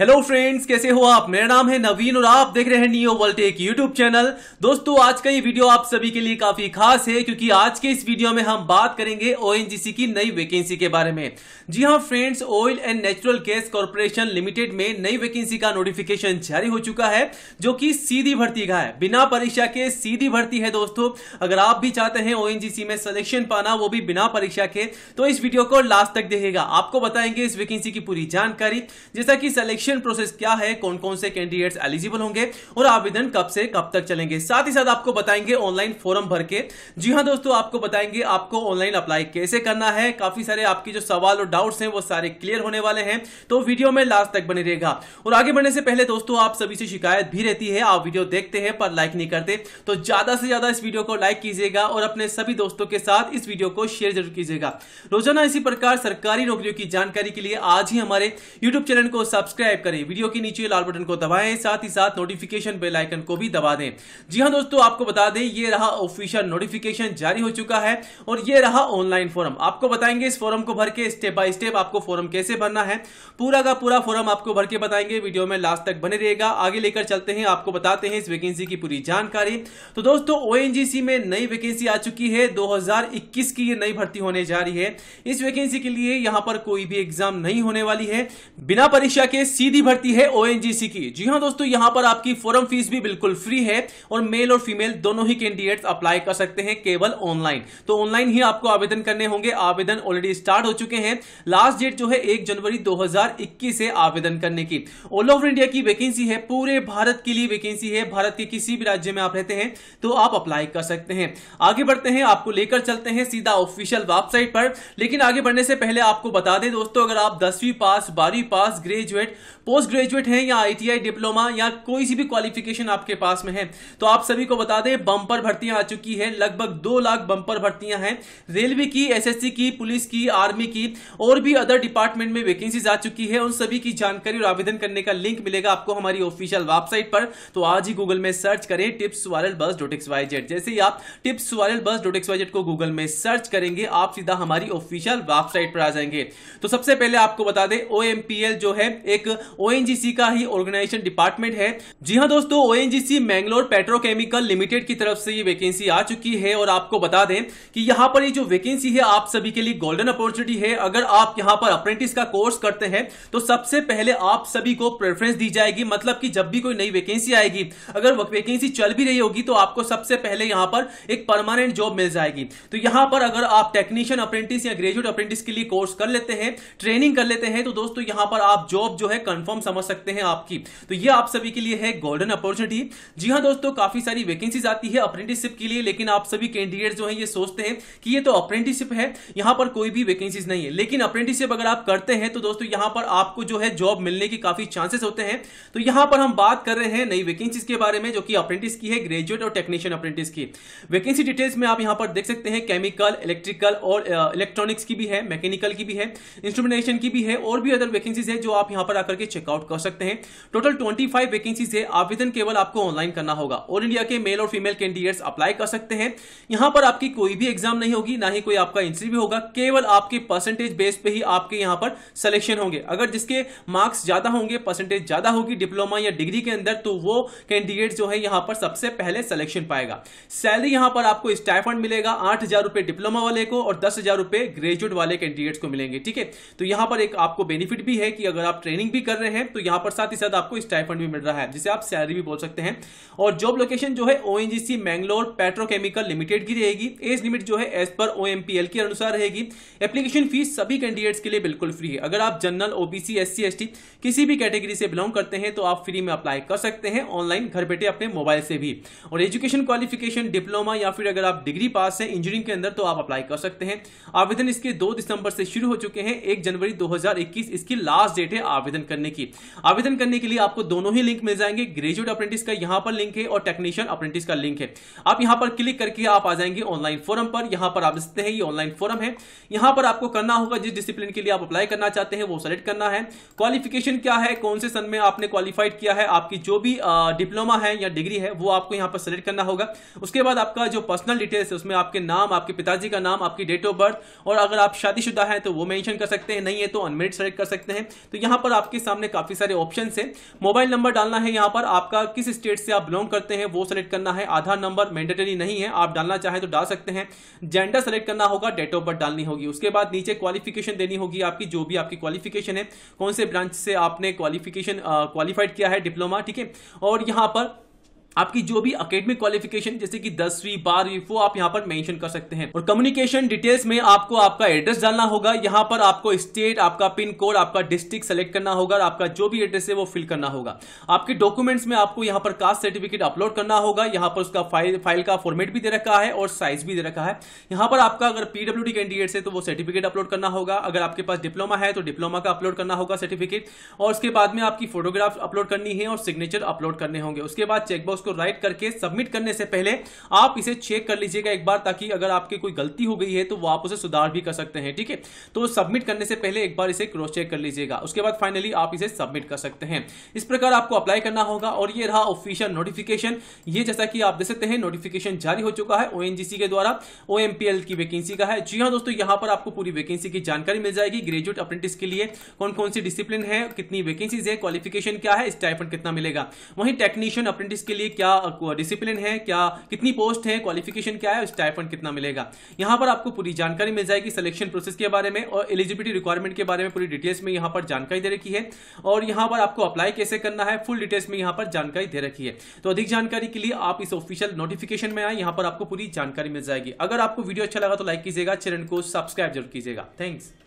hello friends कैसे हो आप मेरा नाम है नवीन और आप देख रहे हैं नियो वोल्टेक यूट्यूब चैनल दोस्तों आज का ये वीडियो आप सभी के लिए काफी खास है क्योंकि आज के इस वीडियो में हम बात करेंगे ओएनजीसी की नई वैकेंसी के बारे में जी हां friends oil and natural gas corporation limited में नई वैकेंसी का नोटिफिकेशन जारी हो चुका है जो की सीधी भर्ती का है बिना परीक्षा के सीधी भर्ती है दोस्तों अगर आप भी चाहते हैं ओएनजीसी में सिलेक्शन पाना वो भी बिना परीक्षा के तो इस वीडियो को लास्ट तक देखेगा आपको बताएंगे इस वैकेंसी की पूरी जानकारी जैसा की सिलेक्शन सिलेक्शन प्रोसेस क्या है कौन कौन से कैंडिडेट्स एलिजिबल होंगे और आवेदन कब से कब तक चलेंगे साथ ही साथ आपको बताएंगे ऑनलाइन फॉर्म भर के जी हाँ दोस्तों आपको बताएंगे आपको ऑनलाइन अप्लाई कैसे करना है काफी सारे आपके जो सवाल और डाउट्स हैं वो सारे क्लियर होने वाले हैं तो वीडियो में लास्ट तक बने रहेगा और आगे बढ़ने से पहले दोस्तों आप सभी से शिकायत भी रहती है आप वीडियो देखते हैं पर लाइक नहीं करते तो ज्यादा से ज्यादा इस वीडियो को लाइक कीजिएगा और अपने सभी दोस्तों के साथ इस वीडियो को शेयर जरूर कीजिएगा रोजाना इसी प्रकार सरकारी नौकरियों की जानकारी के लिए आज ही हमारे यूट्यूब चैनल को सब्सक्राइब सब्सक्राइब करें वीडियो के नीचे लाल बटन को दबाएं साथ ही साथ नोटिफिकेशन बेल आइकन को भी दबा दें जी हां दोस्तों आपको बता दें ये रहा ऑफिशियल नोटिफिकेशन जारी हो चुका है और ये रहा ऑनलाइन फॉर्म आपको बताएंगे इस फॉर्म को भर के स्टेप बाय स्टेप आपको फॉर्म कैसे भरना है पूरा का पूरा फॉर्म आपको भर के बताएंगे वीडियो में लास्ट तक बने रहेगा आगे लेकर चलते हैं आपको बताते हैं इस वैकेंसी की पूरी जानकारी तो दोस्तों ओ में नई वैकेंसी आ चुकी है दो की ये नई भर्ती होने जा रही है इस वैकेंसी के लिए यहां पर कोई भी एग्जाम नहीं होने वाली है बिना परीक्षा के सी सीधी भर्ती है ओएनजीसी की जी हाँ दोस्तों यहां पर आपकी फॉरम फीस भी बिल्कुल फ्री है और मेल और फीमेल दोनों ही कैंडिडेट अप्लाई कर सकते हैं केवल ऑनलाइन तो ऑनलाइन ही आपको आवेदन करने होंगे आवेदन ऑलरेडी स्टार्ट हो चुके हैं लास्ट डेट जो है एक जनवरी दो से आवेदन करने की ऑल ओवर इंडिया की वैकेंसी है पूरे भारत के लिए वैकेंसी है भारत के किसी भी राज्य में आप रहते हैं तो आप अप्लाई कर सकते हैं आगे बढ़ते हैं आपको लेकर चलते हैं सीधा ऑफिशियल वेबसाइट पर लेकिन आगे बढ़ने से पहले आपको बता दें दोस्तों अगर आप दसवीं पास बारहवीं पास ग्रेजुएट पोस्ट ग्रेजुएट हैं या आईटीआई डिप्लोमा या कोई सी भी क्वालिफिकेशन आपके पास में है तो आप सभी को बता दें बंपर भर्तियां आ चुकी है लगभग दो लाख बंपर भर्तियां हैं रेलवे की एसएससी की पुलिस की आर्मी की और भी अदर डिपार्टमेंट में वैकेंसीज आ चुकी है उन सभी की जानकारी और आवेदन करने का लिंक मिलेगा आपको हमारी ऑफिशियल वेबसाइट पर तो आज ही गूगल में सर्च करें tips viral bus dot X Y Z जैसे ही आप tips viral bus dot X Y Z को गूगल में सर्च करेंगे आप सीधा हमारी ऑफिशियल वेबसाइट पर आ जाएंगे तो सबसे पहले आपको बता दें ओ जो है एक ओएनजीसी का ही ऑर्गेनाइजेशन डिपार्टमेंट है जी हाँ दोस्तों ओएनजीसी मैंगलोर पेट्रोकेमिकल लिमिटेड की तरफ से ये वैकेंसी आ चुकी है और आपको बता दें कि यहाँ पर ये जो वैकेंसी है आप सभी के लिए गोल्डन अपॉर्चुनिटी है अगर आप यहाँ पर अप्रेंटिस का कोर्स करते हैं तो सबसे पहले आप सभी को प्रेफरेंस दी जाएगी मतलब की जब भी कोई नई वैकेंसी आएगी अगर वैकेंसी चल भी रही होगी तो आपको सबसे पहले यहाँ पर एक परमानेंट जॉब मिल जाएगी तो यहाँ पर अगर आप टेक्नीशियन अप्रेंटिस या ग्रेजुएट अप्रेंटिस के लिए कोर्स कर लेते हैं ट्रेनिंग कर लेते हैं तो दोस्तों यहाँ पर आप जॉब जो है कंफर्म समझ सकते हैं आपकी तो ये आप सभी के लिए है गोल्डन अपॉर्चुनिटी जी हाँ दोस्तों काफी सारी वैकेंसीज आती है अप्रेंटिसशिप के लिए लेकिन आप सभी कैंडिडेट जो है ये सोचते हैं कि ये तो अप्रेंटिसशिप है यहाँ पर कोई भी वैकेंसीज नहीं है लेकिन अप्रेंटिसशिप अगर आप करते हैं तो दोस्तों यहाँ पर आपको जो है जॉब मिलने की काफी चांसेस होते हैं तो यहाँ पर हम बात कर रहे हैं नई वैकेंसीज के बारे में जो कि अप्रेंटिस की है ग्रेजुएट और टेक्नीशियन अप्रेंटिस की वैकेंसी डिटेल्स में आप यहाँ पर देख सकते हैं केमिकल इलेक्ट्रिकल और इलेक्ट्रॉनिक्स uh, की भी है मैकेनिकल की भी है इंस्ट्रूमेंटेशन की भी है और भी अदर वैकेंसीज है जो आप यहाँ पर आकर करके चेकआउट कर सकते हैं टोटल ट्वेंटी फाइव वैकेंसी है आवेदन केवल आपको ऑनलाइन करना होगा ऑल इंडिया के मेल और फीमेल कैंडिडेट्स अप्लाई कर सकते हैं यहां पर आपकी कोई भी एग्जाम नहीं होगी ना ही कोई आपका इंटरव्यू होगा केवल आपके परसेंटेज बेस पे ही आपके यहां पर सिलेक्शन होंगे अगर जिसके मार्क्स ज्यादा होंगे परसेंटेज ज्यादा होगी डिप्लोमा या डिग्री के अंदर तो वो कैंडिडेट जो है यहां पर सबसे पहले सिलेक्शन पाएगा सैलरी यहां पर आपको स्टाइफंड मिलेगा आठ हजार रुपए डिप्लोमा वाले को और दस हजार रुपए ग्रेजुएट वाले कैंडिडेट्स को मिलेंगे ठीक है तो यहां पर एक आपको बेनिफिट भी है कि अगर आप ट्रेनिंग भी भी कर रहे हैं तो यहाँ पर साथ ही साथ आपको स्टाइफंड भी मिल रहा है जिसे आप सैलरी भी बोल सकते हैं और जॉब लोकेशन जो है ओ मैंगलोर पेट्रोकेमिकल लिमिटेड की रहेगी एज लिमिट जो है एज पर ओ के अनुसार रहेगी एप्लीकेशन फीस सभी कैंडिडेट्स के लिए बिल्कुल फ्री है अगर आप जनरल ओबीसी एस सी किसी भी कैटेगरी से बिलोंग करते हैं तो आप फ्री में अप्लाई कर सकते हैं ऑनलाइन घर बैठे अपने मोबाइल से भी और एजुकेशन क्वालिफिकेशन डिप्लोमा या फिर अगर आप डिग्री पास हैं इंजीनियरिंग के अंदर तो आप अप्लाई कर सकते हैं आवेदन इसके दो दिसंबर से शुरू हो चुके हैं एक जनवरी 2021 इसकी लास्ट डेट है आवेदन करने की आवेदन करने के लिए आपको दोनों ही लिंक मिल जाएंगे ग्रेजुएट अप्रेंटिस का यहां पर लिंक है और टेक्नीशियन अप्रेंटिस का लिंक है आप यहां पर क्लिक करके आप आ जाएंगे ऑनलाइन फोरम पर यहां पर आप देखते हैं ये ऑनलाइन फोरम है यहां पर आपको करना होगा जिस डिसिप्लिन के लिए आप अप्लाई करना चाहते हैं वो सेलेक्ट करना है क्वालिफिकेशन क्या है कौन से सन में आपने क्वालिफाइड किया है आपकी जो भी डिप्लोमा है या डिग्री है वो आपको यहां पर सेलेक्ट करना होगा उसके बाद आपका जो पर्सनल डिटेल्स है उसमें आपके नाम आपके पिताजी का नाम आपकी डेट ऑफ बर्थ और अगर आप शादीशुदा है तो वो मेंशन कर सकते हैं नहीं है तो अनमेरिड सेलेक्ट कर सकते हैं तो यहां पर आपके सामने काफी सारे ऑप्शन है मोबाइल नंबर डालना है यहाँ पर आपका किस स्टेट से आप बिलोंग करते हैं वो सेलेक्ट करना है आधार नंबर मैंडेटरी नहीं है आप डालना चाहें तो डाल सकते हैं जेंडर सेलेक्ट करना होगा डेट ऑफ बर्थ डालनी होगी उसके बाद नीचे क्वालिफिकेशन देनी होगी आपकी जो भी आपकी क्वालिफिकेशन है कौन से ब्रांच से आपने क्वालिफिकेशन क्वालिफाइड किया है डिप्लोमा ठीक है और यहाँ पर आपकी जो भी अकेडमिक क्वालिफिकेशन जैसे कि दसवीं बारहवीं वो आप यहाँ पर मेंशन कर सकते हैं और कम्युनिकेशन डिटेल्स में आपको आपका एड्रेस डालना होगा यहाँ पर आपको स्टेट आपका पिन कोड आपका डिस्ट्रिक्ट सेलेक्ट करना होगा और आपका जो भी एड्रेस है वो फिल करना होगा आपके डॉक्यूमेंट्स में आपको यहाँ पर कास्ट सर्टिफिकेट अपलोड करना होगा यहाँ पर उसका फाइल फाइल का फॉर्मेट भी दे रखा है और साइज भी दे रखा है यहाँ पर आपका अगर पीडब्ल्यू कैंडिडेट है तो वो सर्टिफिकेट अपलोड करना होगा अगर आपके पास डिप्लोमा है तो डिप्लोमा का अपलोड करना होगा सर्टिफिकेट और उसके बाद में आपकी फोटोग्राफ अपलोड करनी है और सिग्नेचर अपलोड करने होंगे उसके बाद चेकबॉक्स उसको राइट करके सबमिट करने से पहले आप इसे चेक कर लीजिएगा एक बार ताकि अगर आपकी कोई गलती हो गई है तो वो आप उसे सुधार भी कर सकते हैं ठीक है तो सबमिट करने से पहले एक बार इसे क्रॉस चेक कर लीजिएगा उसके बाद फाइनली आप इसे सबमिट कर सकते हैं इस प्रकार आपको अप्लाई करना होगा और ये रहा ऑफिशियल नोटिफिकेशन ये जैसा कि आप देख सकते हैं नोटिफिकेशन जारी हो चुका है ओएनजीसी के द्वारा ओएमपीएल की वैकेंसी का है जी हाँ दोस्तों यहाँ पर आपको पूरी वैकेंसी की जानकारी मिल जाएगी ग्रेजुएट अप्रेंटिस के लिए कौन कौन सी डिसिप्लिन है कितनी वैकेंसीज है क्वालिफिकेशन क्या है स्टाइफंड कितना मिलेगा वहीं टेक्नीशियन अप्रेंटिस के लिए क्या डिसिप्लिन है क्या कितनी पोस्ट है क्वालिफिकेशन क्या है स्टाइफंड कितना मिलेगा यहां पर आपको पूरी जानकारी मिल जाएगी सिलेक्शन प्रोसेस के बारे में और एलिजिबिलिटी रिक्वायरमेंट के बारे में पूरी डिटेल्स में यहां पर जानकारी दे रखी है और यहां पर आपको अप्लाई कैसे करना है फुल डिटेल्स में यहां पर जानकारी दे रखी है तो अधिक जानकारी के लिए आप इस ऑफिशियल नोटिफिकेशन में आए यहां पर आपको पूरी जानकारी मिल जाएगी अगर आपको वीडियो अच्छा लगा तो लाइक कीजिएगा चैनल को सब्सक्राइब जरूर कीजिएगा थैंक्स